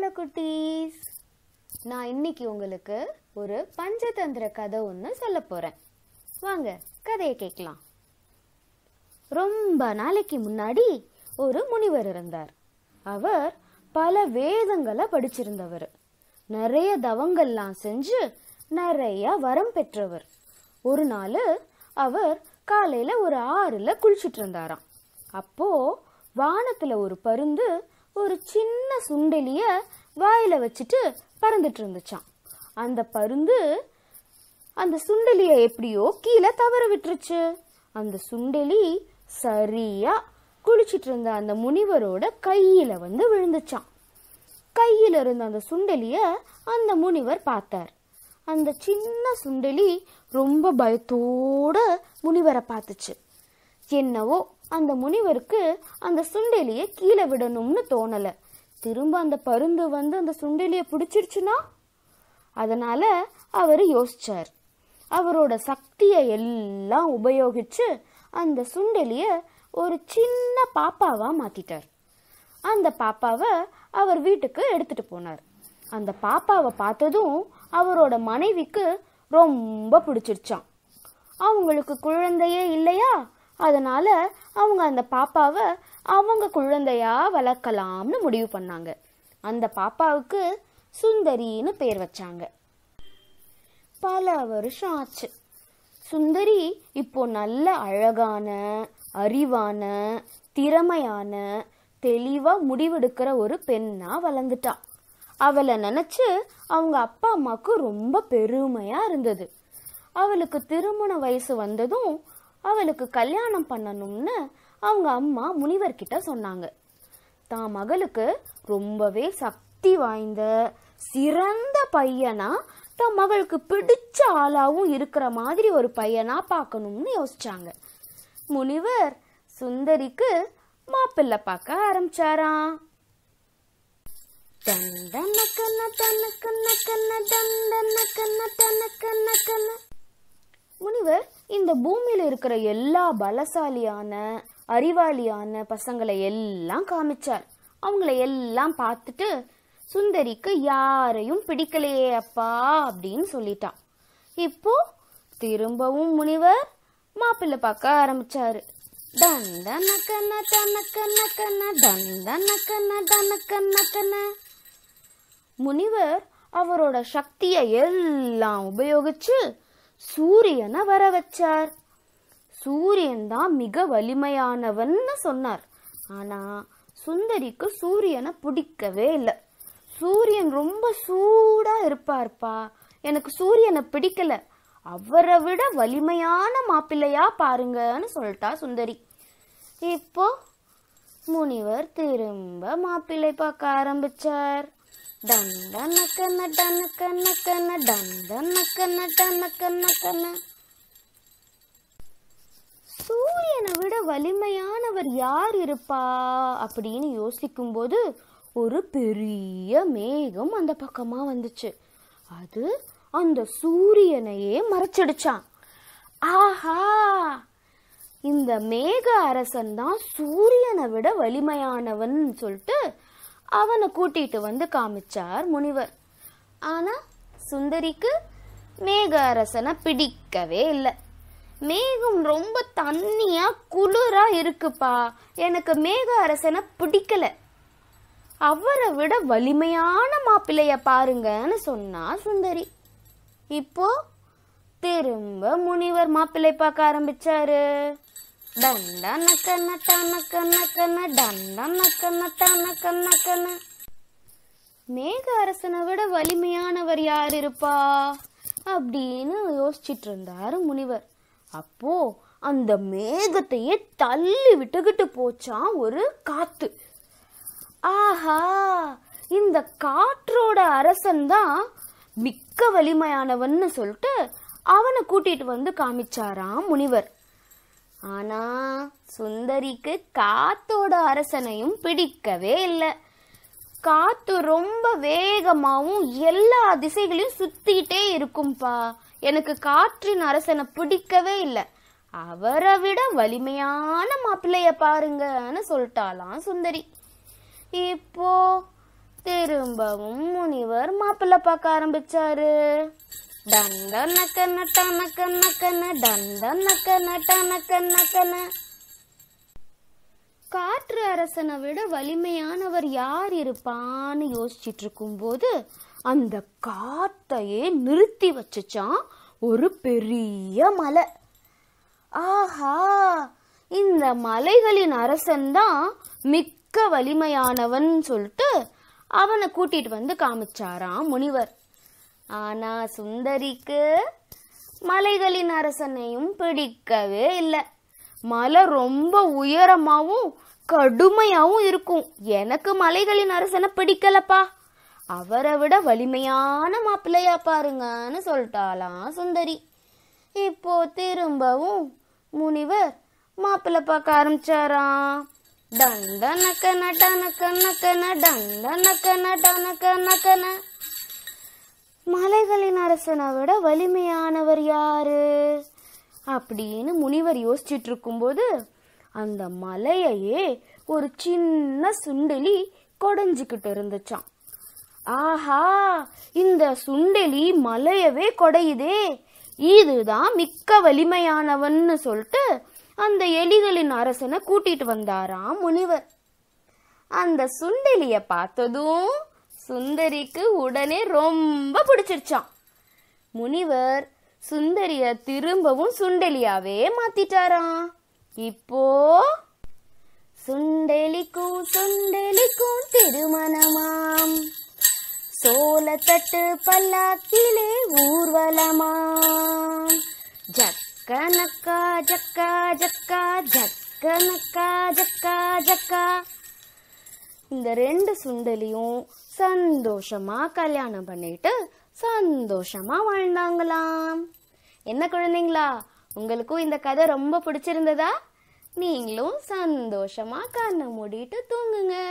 hello குட்டீஸ் நான் இன்னைக்கு உங்களுக்கு ஒரு பஞ்சதந்திர கதை ஒன்று சொல்ல போகிறேன் வாங்க கதையை கேட்கலாம் ரொம்ப நாளைக்கு முன்னாடி ஒரு முனிவர் இருந்தார் அவர் பல வேதங்களை படிச்சிருந்தவர் நிறைய தவங்கள்லாம் செஞ்சு நிறைய வரம் பெற்றவர் ஒரு நாள் அவர் காலையில் ஒரு ஆறில் குளிச்சுட்டு இருந்தாராம் அப்போது வானத்தில் ஒரு பருந்து ஒரு சின்ன சுண்டலிய வாயில வச்சுட்டு பறந்துட்டு இருந்துச்சான் அந்த பருந்து அந்த சுண்டலிய எப்படியோ கீழே தவற விட்டுருச்சு அந்த சுண்டலி சரியா குளிச்சிட்டு இருந்த அந்த முனிவரோட கையில வந்து விழுந்துச்சான் கையில் இருந்த அந்த சுண்டலிய அந்த முனிவர் பார்த்தார் அந்த சின்ன சுண்டலி ரொம்ப பயத்தோட முனிவரை பார்த்துச்சு என்னவோ அந்த முனிவருக்கு அந்த சுண்டெலியை கீழே விடணும்னு தோணலை திரும்ப அந்த பருந்து வந்து அந்த சுண்டெலியை பிடிச்சிருச்சுன்னா அதனால அவர் யோசிச்சார் அவரோட சக்தியை எல்லாம் உபயோகிச்சு அந்த சுண்டெலிய ஒரு சின்ன பாப்பாவா மாத்திட்டார் அந்த பாப்பாவை அவர் வீட்டுக்கு எடுத்துட்டு போனார் அந்த பாப்பாவை பார்த்ததும் அவரோட மனைவிக்கு ரொம்ப பிடிச்சிருச்சான் அவங்களுக்கு குழந்தையே இல்லையா அதனால் அவங்க அந்த பாப்பாவை அவங்க குழந்தையாக வளர்க்கலாம்னு முடிவு பண்ணாங்க அந்த பாப்பாவுக்கு சுந்தரின்னு பேர் வச்சாங்க பல வருஷம் ஆச்சு சுந்தரி இப்போ நல்ல அழகான அறிவான திறமையான தெளிவாக முடிவெடுக்கிற ஒரு பெண்ணாக வளர்ந்துட்டா அவளை நினச்சி அவங்க அப்பா அம்மாவுக்கு ரொம்ப பெருமையாக இருந்தது அவளுக்கு திருமண வயசு வந்ததும் அவளுக்கு கல்யாணம் பண்ணணும்னு அவங்க அம்மா முனிவர்கிட்ட சொன்னாங்க தான் மகளுக்கு ரொம்பவே சக்தி வாய்ந்த சிறந்த பையனா தன் மகளுக்கு பிடிச்ச ஆளாவும் இருக்கிற மாதிரி ஒரு பையனா பார்க்கணும்னு யோசிச்சாங்க முனிவர் சுந்தரிக்கு மாப்பிள்ளை பார்க்க ஆரம்பிச்சாராம் முனிவர் இந்த பூமியில் இருக்கிற எல்லா பலசாலியான அறிவாளியான பசங்களை எல்லாம் காமிச்சார் அவங்கள எல்லாம் பார்த்துட்டு சுந்தரிக்கு யாரையும் பிடிக்கலையே அப்பா அப்படின்னு சொல்லிட்டான் இப்போ திரும்பவும் முனிவர் மாப்பிள்ளை பார்க்க ஆரம்பிச்சாரு முனிவர் அவரோட சக்தியை எல்லாம் உபயோகிச்சு சூரியனை வர வச்சார் சூரியன் தான் மிக வலிமையானவன்னு சொன்னார் ஆனா சுந்தரிக்கு சூரியனை பிடிக்கவே இல்லை சூரியன் ரொம்ப சூடா இருப்பார்ப்பா எனக்கு சூரியனை பிடிக்கல அவரை விட வலிமையான மாப்பிள்ளையா பாருங்கன்னு சொல்லிட்டா சுந்தரி இப்போ முனிவர் திரும்ப மாப்பிள்ளை பார்க்க ஆரம்பிச்சார் டன் டனக்கனக்கன டன் டனக்கனக்கன சூரியனை விட வலிமையானவர் யார் இருப்பா அப்படின்னு யோசிக்கும்போது ஒரு பெரிய மேகம் அந்த பக்கமாக வந்துச்சு அது அந்த சூரியனையே மறைச்சிடுச்சான் ஆஹா இந்த மேக அரசன் தான் சூரியனை விட வலிமையானவன் சொல்லிட்டு அவனை கூட்டிட்டு வந்து காமிச்சார் முனிவர் ஆனா சுந்தரிக்கு மேக அரசனை பிடிக்கவே இல்லை மேகம் ரொம்ப தண்ணியா குளிரா இருக்குப்பா எனக்கு மேக அரசனை பிடிக்கல அவரை விட வலிமையான மாப்பிள்ளைய பாருங்கன்னு சொன்னா சுந்தரி இப்போ திரும்ப முனிவர் மாப்பிள்ளை பார்க்க ஆரம்பிச்சாரு டண்டன ನಕನ மேக அரசனை விட வலிமையானவர் யார் இருப்பா அப்படின்னு யோசிச்சிட்டு இருந்தாரு முனிவர் அப்போ அந்த மேகத்தையே தள்ளி விட்டுக்கிட்டு போச்சான் ஒரு காத்து ஆஹா இந்த காற்றோட அரசன் தான் மிக்க வலிமையானவன்னு சொல்லிட்டு அவனை கூட்டிட்டு வந்து காமிச்சாராம் முனிவர் ஆனா சுந்தரிக்கு காத்தோட அரசனையும் பிடிக்கவே இல்லை காத்து ரொம்ப வேகமாகவும் எல்லா திசைகளையும் சுத்திட்டே இருக்கும்பா எனக்கு காற்றின் அரசனை பிடிக்கவே இல்லை அவரை விட வலிமையான மாப்பிள்ளைய பாருங்கன்னு சொல்லிட்டாலாம் சுந்தரி இப்போ திரும்பவும் முனிவர் மாப்பிள்ளை பார்க்க ஆரம்பிச்சாரு டந்தன டனக்கன கன டனக்கன காற்று அரசனை விட வலிமையானவர் யார் இருப்பான்னு யோசிச்சுட்டு இருக்கும்போது அந்த காத்தையே நிறுத்தி வச்சுச்சான் ஒரு பெரிய மலை ஆஹா இந்த மலைகளின் அரசன் தான் மிக்க வலிமையானவன் சொல்லிட்டு அவனை கூட்டிட்டு வந்து காமிச்சாராம் முனிவர் ஆனா சுந்தரிக்கு மலைகளின் அரசனையும் பிடிக்கவே இல்லை மலை ரொம்ப உயரமாவும் கடுமையாவும் இருக்கும் எனக்கு மலைகளின் அரசனை பிடிக்கலப்பா அவரை விட வலிமையான மாப்பிள்ளையா பாருங்கன்னு சொல்லிட்டாலாம் சுந்தரி இப்போ திரும்பவும் முனிவர் மாப்பிள்ளை பார்க்க ஆரம்பிச்சாராம் டந்த நக்கன டனக்க நக்கன நக்க நக்கன நக்க நக்கன மலைகளின் அரசனை விட வலிமையானவர் யாரு அப்படின்னு முனிவர் யோசிச்சுட்டு இருக்கும்போது அந்த மலையையே ஒரு சின்ன சுண்டலி கொடைஞ்சிக்கிட்டு இருந்துச்சான் ஆஹா இந்த சுண்டலி மலையவே கொடையுதே இதுதான் மிக்க வலிமையானவன்னு சொல்லிட்டு அந்த எலிகளின் அரசனை கூட்டிட்டு வந்தாராம் முனிவர் அந்த சுண்டலிய பார்த்ததும் சுந்தரிக்கு உடனே ரொம்ப பிடிச்சிருச்சான் முனிவர் சுந்தரிய திரும்பவும் சுண்டெலியாவே மாத்திட்டாராம் இப்போ சுண்டெலிக்கும் சுண்டெலிக்கும் திருமணமாம் சோளத்தட்டு பல்லாக்கிலே ஊர்வலமாம் ஜக்கனக்கா ஜக்கா ஜக்கா ஜக்கனக்கா ஜக்கா ஜக்கா இந்த ரெண்டு சுண்டலியும் சந்தோஷமா கல்யாணம் பண்ணிட்டு சந்தோஷமா வாழ்ந்தாங்களாம் என்ன குழந்தைங்களா உங்களுக்கும் இந்த கதை ரொம்ப பிடிச்சிருந்ததா நீங்களும் சந்தோஷமா கண்ணை மூடிட்டு தூங்குங்க